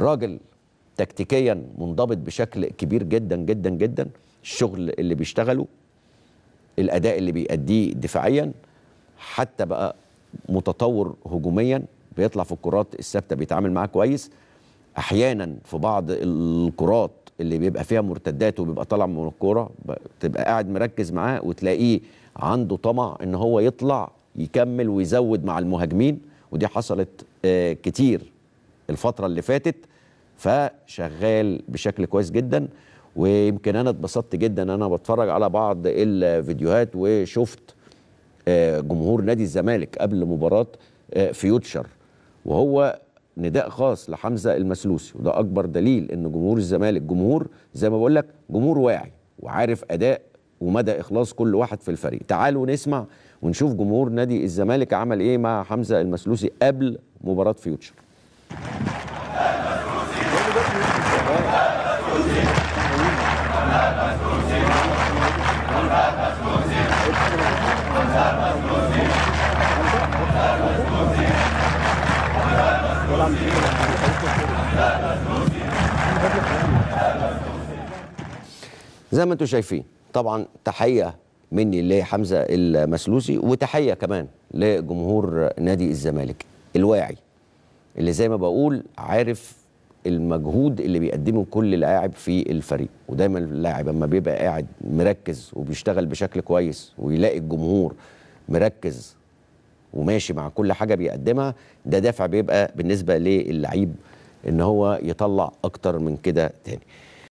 راجل تكتيكيا منضبط بشكل كبير جدا جدا جدا الشغل اللي بيشتغله الاداء اللي بيأديه دفاعيا حتى بقى متطور هجوميا بيطلع في الكرات الثابته بيتعامل معاها كويس احيانا في بعض الكرات اللي بيبقى فيها مرتدات وبيبقى طالع من الكوره تبقى قاعد مركز معاه وتلاقيه عنده طمع ان هو يطلع يكمل ويزود مع المهاجمين ودي حصلت آه، كتير الفترة اللي فاتت فشغال بشكل كويس جدا ويمكن أنا اتبسطت جدا أنا بتفرج على بعض الفيديوهات وشفت آه، جمهور نادي الزمالك قبل مباراة آه، فيوتشر وهو نداء خاص لحمزة المسلوسي وده أكبر دليل إن جمهور الزمالك جمهور زي ما بقول لك جمهور واعي وعارف أداء ومدى إخلاص كل واحد في الفريق تعالوا نسمع ونشوف جمهور نادي الزمالك عمل إيه مع حمزة المسلوسي قبل مباراة فيوتشر زي ما انتم شايفين طبعا تحيه مني لحمزه المسلوسي وتحيه كمان لجمهور نادي الزمالك الواعي اللي زي ما بقول عارف المجهود اللي بيقدمه كل لاعب في الفريق ودايما اللاعب اما بيبقى قاعد مركز وبيشتغل بشكل كويس ويلاقي الجمهور مركز وماشي مع كل حاجه بيقدمها ده دافع بيبقى بالنسبه للعيب ان هو يطلع اكتر من كده تاني